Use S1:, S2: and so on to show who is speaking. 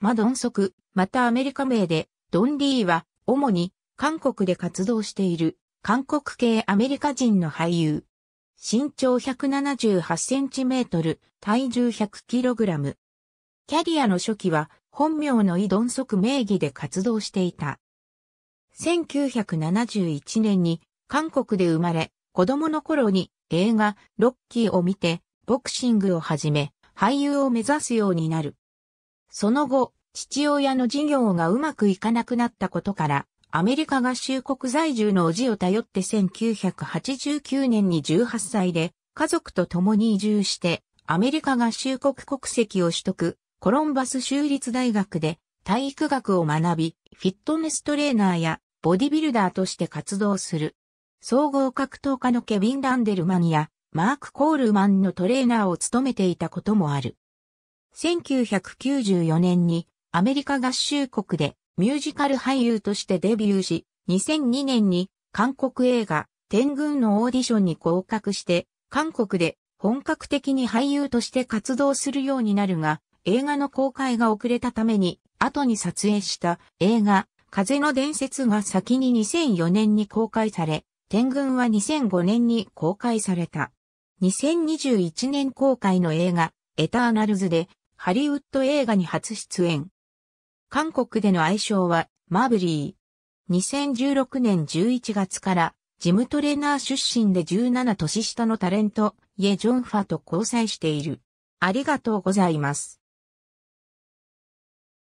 S1: マドンソク、またアメリカ名で、ドン・リーは、主に、韓国で活動している、韓国系アメリカ人の俳優。身長178センチメートル、体重100キログラム。キャリアの初期は、本名のイ・ドンソク名義で活動していた。1971年に、韓国で生まれ、子供の頃に映画、ロッキーを見て、ボクシングを始め、俳優を目指すようになる。その後、父親の事業がうまくいかなくなったことから、アメリカ合衆国在住のおじを頼って1989年に18歳で、家族と共に移住して、アメリカ合衆国国籍を取得、コロンバス州立大学で体育学を学び、フィットネストレーナーやボディビルダーとして活動する。総合格闘家のケビン・ランデルマンやマーク・コールマンのトレーナーを務めていたこともある。1994年にアメリカ合衆国でミュージカル俳優としてデビューし、2002年に韓国映画天軍のオーディションに合格して、韓国で本格的に俳優として活動するようになるが、映画の公開が遅れたために、後に撮影した映画、風の伝説が先に2004年に公開され、天軍は2005年に公開された。2021年公開の映画、エターナルズでハリウッド映画に初出演。韓国での愛称はマーブリー。2016年11月からジムトレーナー出身で17年下のタレント、イェ・ジョンファと交際している。ありがとうございます。